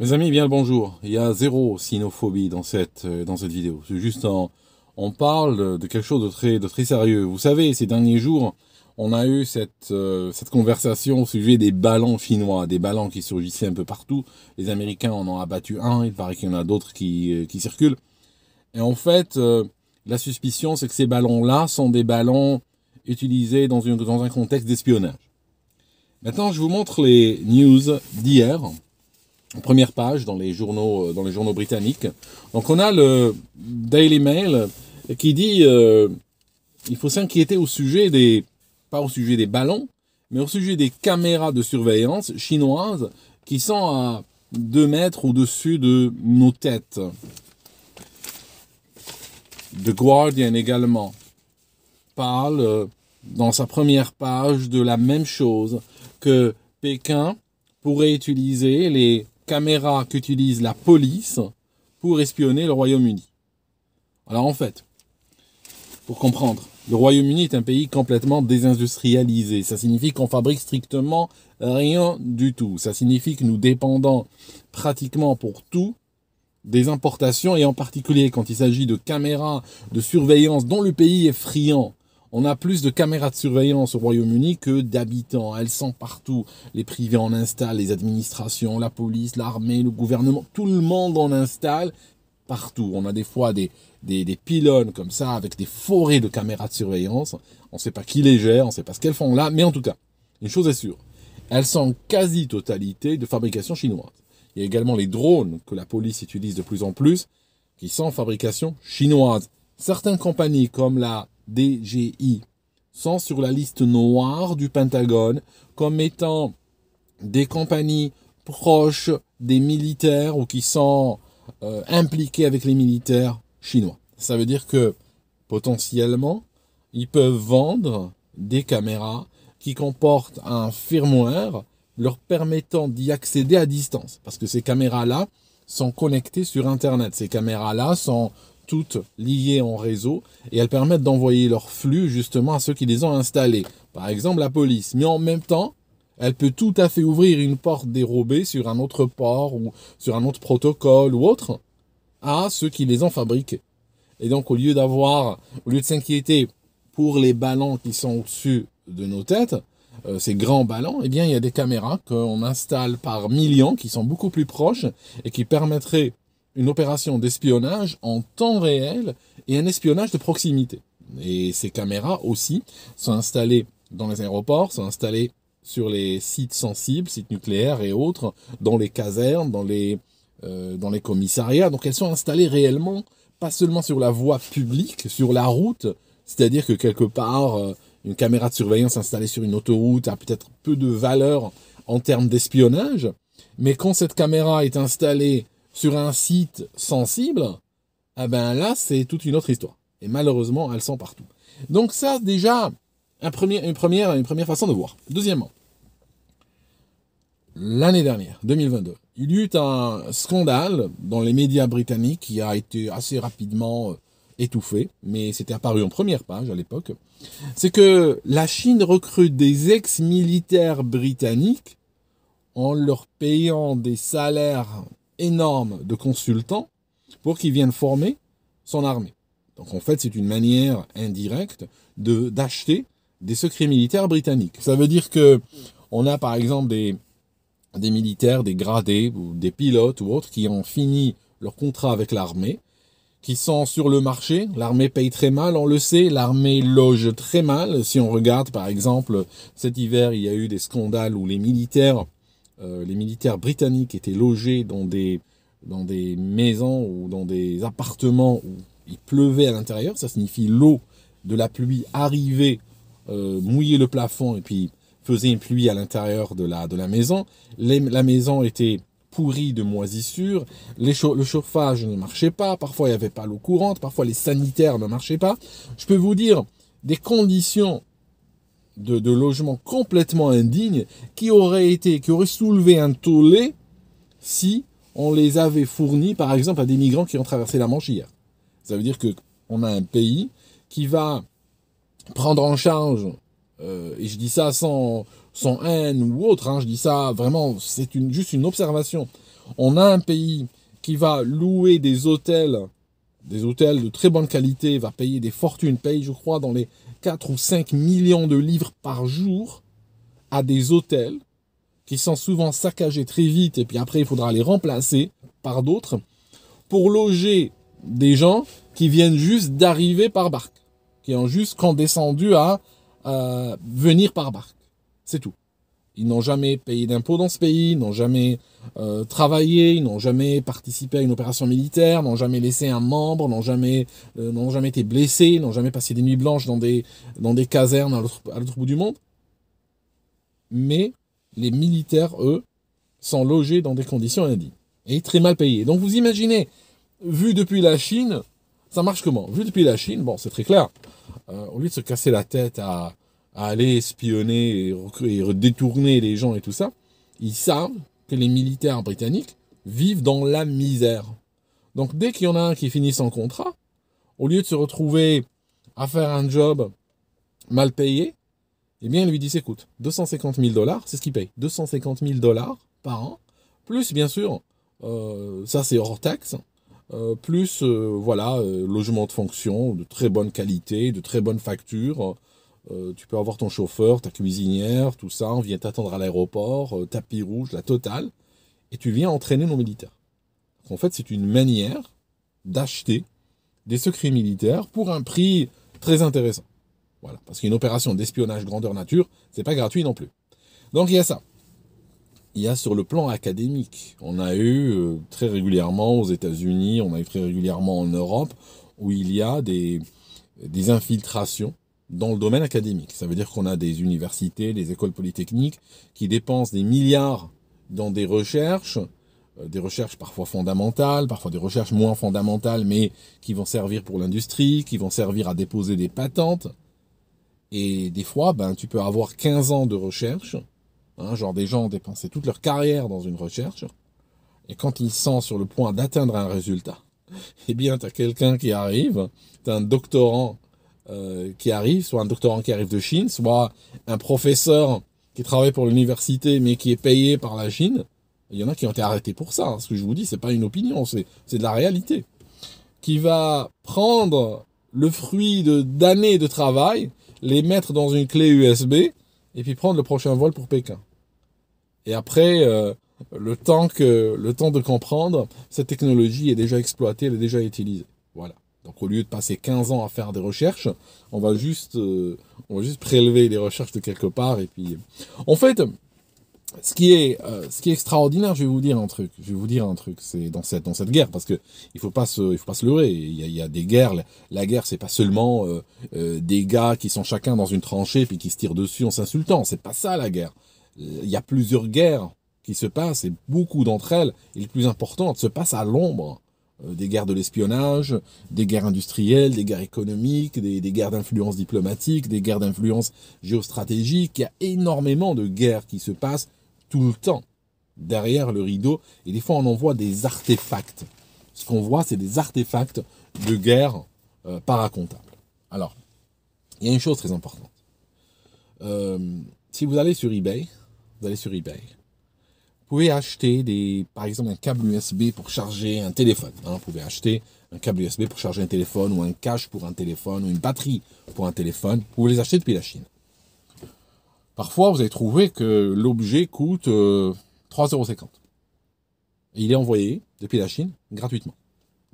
Mes amis, bien le bonjour. Il y a zéro sinophobie dans cette, euh, dans cette vidéo. C'est juste on parle de quelque chose de très, de très sérieux. Vous savez, ces derniers jours, on a eu cette, euh, cette conversation au sujet des ballons finnois, des ballons qui surgissaient un peu partout. Les Américains en ont abattu un, il paraît qu'il y en a d'autres qui, euh, circulent. Et en fait, la suspicion, c'est que ces ballons-là sont des ballons utilisés dans, une, dans un contexte d'espionnage. Maintenant, je vous montre les news d'hier première page dans les journaux, euh, dans les journaux britanniques. Donc on a le Daily Mail qui dit euh, il faut s'inquiéter au sujet des pas au sujet des ballons, mais au sujet des caméras de surveillance chinoises qui sont à 2 mètres au-dessus de nos têtes. The Guardian également parle euh, dans sa première page de la même chose que Pékin pourrait utiliser les caméras qu'utilise la police pour espionner le Royaume-Uni. Alors en fait, pour comprendre, le Royaume-Uni est un pays complètement désindustrialisé. Ça signifie qu'on fabrique strictement rien du tout. Ça signifie que nous dépendons pratiquement pour tout des importations et en particulier quand il s'agit de caméras de surveillance dont le pays est friand on a plus de caméras de surveillance au Royaume-Uni que d'habitants. Elles sont partout. Les privés en installent, les administrations, la police, l'armée, le gouvernement, tout le monde en installe partout. On a des fois des, des, des pylônes comme ça avec des forêts de caméras de surveillance. On ne sait pas qui les gère, on ne sait pas ce qu'elles font là, mais en tout cas, une chose est sûre, elles sont en quasi-totalité de fabrication chinoise. Il y a également les drones que la police utilise de plus en plus, qui sont en fabrication chinoise. Certaines compagnies comme la DGI sont sur la liste noire du Pentagone comme étant des compagnies proches des militaires ou qui sont euh, impliquées avec les militaires chinois. Ça veut dire que potentiellement, ils peuvent vendre des caméras qui comportent un firmware leur permettant d'y accéder à distance. Parce que ces caméras-là sont connectées sur Internet. Ces caméras-là sont toutes liées en réseau et elles permettent d'envoyer leur flux justement à ceux qui les ont installés. Par exemple, la police. Mais en même temps, elle peut tout à fait ouvrir une porte dérobée sur un autre port ou sur un autre protocole ou autre à ceux qui les ont fabriqués. Et donc, au lieu d'avoir, au lieu de s'inquiéter pour les ballons qui sont au-dessus de nos têtes, euh, ces grands ballons, eh bien, il y a des caméras qu'on installe par millions qui sont beaucoup plus proches et qui permettraient une opération d'espionnage en temps réel et un espionnage de proximité. Et ces caméras aussi sont installées dans les aéroports, sont installées sur les sites sensibles, sites nucléaires et autres, dans les casernes, dans les, euh, dans les commissariats. Donc elles sont installées réellement, pas seulement sur la voie publique, sur la route, c'est-à-dire que quelque part, euh, une caméra de surveillance installée sur une autoroute a peut-être peu de valeur en termes d'espionnage, mais quand cette caméra est installée sur un site sensible, eh ben là, c'est toute une autre histoire. Et malheureusement, elles sont partout. Donc ça, déjà, un premier, une, première, une première façon de voir. Deuxièmement, l'année dernière, 2022, il y eut un scandale dans les médias britanniques qui a été assez rapidement euh, étouffé, mais c'était apparu en première page à l'époque. C'est que la Chine recrute des ex-militaires britanniques en leur payant des salaires énorme de consultants pour qu'ils viennent former son armée. Donc en fait, c'est une manière indirecte de d'acheter des secrets militaires britanniques. Ça veut dire que on a par exemple des des militaires, des gradés ou des pilotes ou autres qui ont fini leur contrat avec l'armée, qui sont sur le marché. L'armée paye très mal, on le sait. L'armée loge très mal. Si on regarde, par exemple, cet hiver, il y a eu des scandales où les militaires euh, les militaires britanniques étaient logés dans des, dans des maisons ou dans des appartements où il pleuvait à l'intérieur. Ça signifie l'eau de la pluie arrivait, euh, mouillait le plafond et puis faisait une pluie à l'intérieur de la, de la maison. la maison était pourrie de moisissures. le chauffage ne marchait pas. Parfois, il n'y avait pas l'eau courante. Parfois, les sanitaires ne marchaient pas. Je peux vous dire des conditions de, logements complètement indignes qui auraient été, qui auraient soulevé un tollé si on les avait fournis, par exemple, à des migrants qui ont traversé la Manche hier. Ça veut dire qu'on a un pays qui va prendre en charge, euh, et je dis ça sans, sans haine ou autre, hein, je dis ça vraiment, c'est une, juste une observation. On a un pays qui va louer des hôtels des hôtels de très bonne qualité, va payer des fortunes, paye, je crois, dans les 4 ou 5 millions de livres par jour à des hôtels qui sont souvent saccagés très vite et puis après il faudra les remplacer par d'autres pour loger des gens qui viennent juste d'arriver par barque, qui ont juste descendu à euh, venir par barque. C'est tout. Ils n'ont jamais payé d'impôts dans ce pays, n'ont jamais euh, travaillé, ils n'ont jamais participé à une opération militaire, n'ont jamais laissé un membre, n'ont jamais, euh, n'ont jamais été blessés, n'ont jamais passé des nuits blanches dans des, dans des casernes à l'autre bout du monde. Mais les militaires, eux, sont logés dans des conditions indignes et très mal payés. Donc vous imaginez, vu depuis la Chine, ça marche comment Vu depuis la Chine, bon, c'est très clair. Euh, au lieu de se casser la tête à aller espionner et, détourner les gens et tout ça, ils savent que les militaires britanniques vivent dans la misère. Donc dès qu'il y en a un qui finit son contrat, au lieu de se retrouver à faire un job mal payé, eh bien, il lui dit, écoute, 250 000 dollars, c'est ce qu'il paye. 250 000 dollars par an, plus, bien sûr, euh, ça c'est hors taxe, euh, plus, euh, voilà, logement de fonction, de très bonne qualité, de très bonne facture, euh, tu peux avoir ton chauffeur, ta cuisinière, tout ça, on vient t'attendre à l'aéroport, euh, tapis rouge, la totale, et tu viens entraîner nos militaires. en fait, c'est une manière d'acheter des secrets militaires pour un prix très intéressant. Voilà, parce qu'une opération d'espionnage grandeur nature, c'est pas gratuit non plus. Donc il y a ça. Il y a sur le plan académique, on a eu euh, très régulièrement aux États-Unis, on a eu très régulièrement en Europe, où il y a des infiltrations dans le domaine académique. Ça veut dire qu'on a des universités, des écoles polytechniques qui dépensent des milliards dans des recherches, euh, des recherches parfois fondamentales, parfois des recherches moins fondamentales, mais qui vont servir pour l'industrie, qui vont servir à déposer des patentes. Et des fois, ben, tu peux avoir 15 ans de recherche, hein, genre des gens ont dépensé toute leur carrière dans une recherche, et quand ils sont sur le point d'atteindre un résultat, eh bien, tu as quelqu'un qui arrive, tu as un doctorant euh, qui arrive, soit un doctorant qui arrive de Chine, soit un professeur qui travaille pour l'université mais qui est payé par la Chine. Il y en a qui ont été arrêtés pour ça. Hein. Ce que je vous dis, c'est pas une opinion, c'est de la réalité. Qui va prendre le fruit de d'années de, travail, les mettre dans une clé USB et puis prendre le prochain vol pour Pékin. Et après, euh, le, temps que, le temps de comprendre, cette technologie est déjà exploitée, elle est déjà utilisée. Voilà. Donc au lieu de passer 15 ans à faire des recherches, on va juste, euh, juste prélever des recherches de quelque part. Et puis, en fait, ce qui est, euh, ce qui est extraordinaire, je vais vous dire un truc. Je vais vous dire un truc. C'est dans cette, dans cette guerre, parce que il faut pas se, il faut pas se leurrer. Il y a, des guerres. La guerre, c'est pas seulement euh, des gars qui sont chacun dans une tranchée puis qui se tirent dessus en s'insultant. C'est pas ça la guerre. Il y a plusieurs guerres qui se passent et beaucoup d'entre elles, et les plus importantes, se passent à l'ombre euh, des guerres de l'espionnage, des guerres industrielles, des guerres économiques, des, des guerres d'influence diplomatique, des guerres d'influence géostratégique. Il y a énormément de guerres qui se passent tout le temps derrière le rideau. Et des fois, on en voit des artefacts. Ce qu'on voit, c'est des artefacts de guerre euh, Alors, il y a une chose très importante. Euh, si vous allez sur eBay, vous allez sur eBay, pouvez acheter des, par exemple, un câble USB pour charger un téléphone. Hein. Vous pouvez acheter un câble USB pour charger un téléphone ou un cache pour un téléphone ou une batterie pour un téléphone. Vous les acheter depuis la Chine. Parfois, vous allez trouver que l'objet coûte euh, 3,50€. Il est envoyé depuis la Chine gratuitement.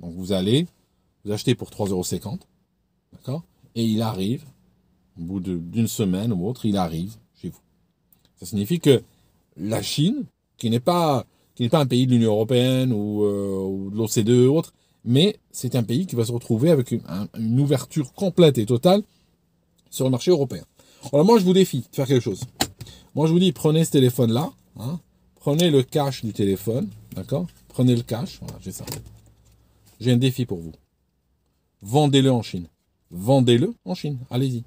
Donc vous allez, vous acheter pour 3,50€. D'accord Et il arrive, au bout d'une semaine ou autre, il arrive chez vous. Ça signifie que la Chine qui n'est pas, qui n'est pas un pays de l'Union européenne ou, euh, de l'OCDE ou autre, mais c'est un pays qui va se retrouver avec une, ouverture complète et totale sur le marché européen. Alors moi, je vous défie de faire quelque chose. Moi, je vous dis, prenez ce téléphone-là, hein. prenez le cache du téléphone, d'accord Prenez le cache, voilà, j'ai ça. J'ai un défi pour vous. Vendez-le en Chine. Vendez-le en Chine, allez-y.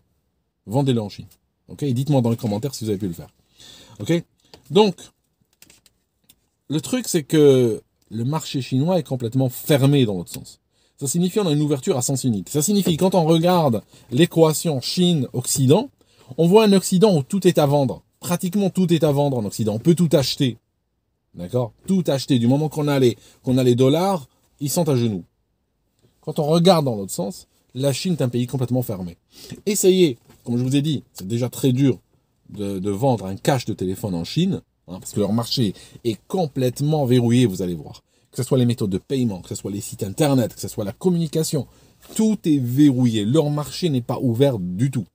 Vendez-le en Chine. Ok, dites-moi dans les commentaires si vous avez pu le faire. Ok, donc le truc, c'est que le marché chinois est complètement fermé dans l'autre sens. Ça signifie qu'on a une ouverture à sens unique. Ça signifie quand on regarde l'équation Chine-Occident, on voit un Occident où tout est à vendre. Pratiquement tout est à vendre en Occident. On peut tout acheter. D'accord Tout acheter. Du moment qu'on a, les, qu'on a les dollars, ils sont à genoux. Quand on regarde dans l'autre sens, la Chine est un pays complètement fermé. Essayez, comme je vous ai dit, c'est déjà très dur de, de vendre un cache de téléphone en Chine. Hein, parce que leur marché est complètement verrouillé, vous allez voir. Que ce soit les méthodes de paiement, que ce soit les sites internet, que ce soit la communication, tout est verrouillé. Leur marché n'est pas ouvert du tout.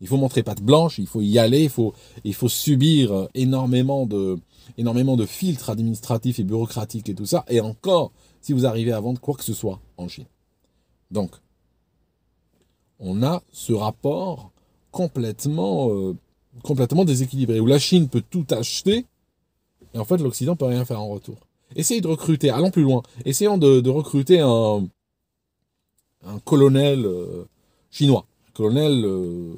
Il faut montrer patte blanche, il faut y aller, il faut, il faut subir euh, énormément de, énormément de filtres administratifs et bureaucratiques et tout ça, et encore si vous arrivez à vendre quoi que ce soit en Chine. Donc, on a ce rapport complètement euh, complètement déséquilibré, où la Chine peut tout acheter, et en fait l'Occident peut rien faire en retour. Essayez de recruter, allons plus loin, essayons de, recruter un, un colonel euh, chinois, colonel euh,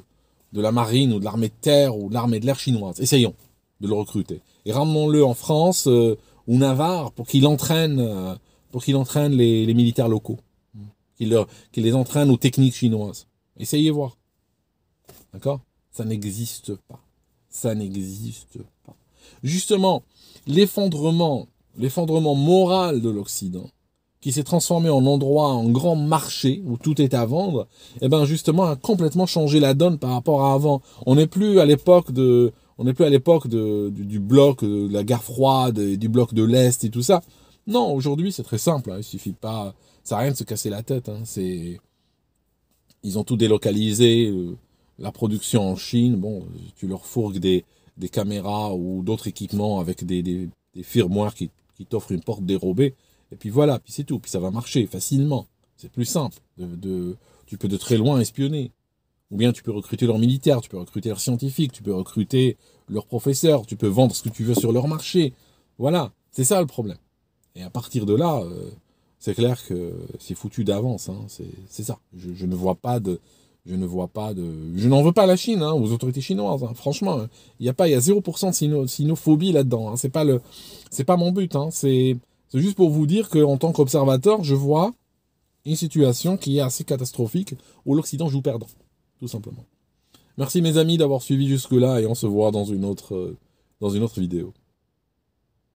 de la marine ou de l'armée de terre ou de l'armée de l'air chinoise. Essayons de le recruter. Et ramenons-le en France euh, ou Navarre pour qu'il entraîne, pour qu'il entraîne les, militaires locaux, qu'il les entraîne aux techniques chinoises. Essayez voir. D'accord ça n'existe pas. Ça n'existe pas. Justement, l'effondrement, l'effondrement moral de l'Occident, qui s'est transformé en endroit, en grand marché où tout est à vendre, et eh ben justement a complètement changé la donne par rapport à avant. On n'est plus à l'époque de, on n'est plus à l'époque du, du, bloc euh, de la guerre froide, et du bloc de l'est et tout ça. Non, aujourd'hui c'est très simple. Hein. il suffit pas, ça rien de se casser la tête. Hein. c'est, ils ont tout délocalisé. Euh, la production en Chine, bon, tu leur fourgues des, caméras ou d'autres équipements avec des, des, qui, qui t'offrent une porte dérobée. Et puis voilà, puis c'est tout, puis ça va marcher facilement. C'est plus simple. De, tu peux de très loin espionner. Ou bien tu peux recruter leurs militaires, tu peux recruter leurs scientifiques, tu peux recruter leurs professeurs, tu peux vendre ce que tu veux sur leur marché. Voilà, c'est ça le problème. Et à partir de là, euh, c'est clair que c'est foutu d'avance. Hein, c'est ça. je, ne vois pas de, je ne vois pas de. Je n'en veux pas la Chine, hein, aux autorités chinoises. Hein. Franchement, il n'y a pas, il y a 0% de sino, sinophobie là-dedans. Hein. C'est pas le, c'est pas mon but. C'est, juste pour vous dire qu'en tant qu'observateur, je vois une situation qui est assez catastrophique où l'Occident joue perdant, tout simplement. Merci mes amis d'avoir suivi jusque-là et on se voit dans une autre, dans une autre vidéo.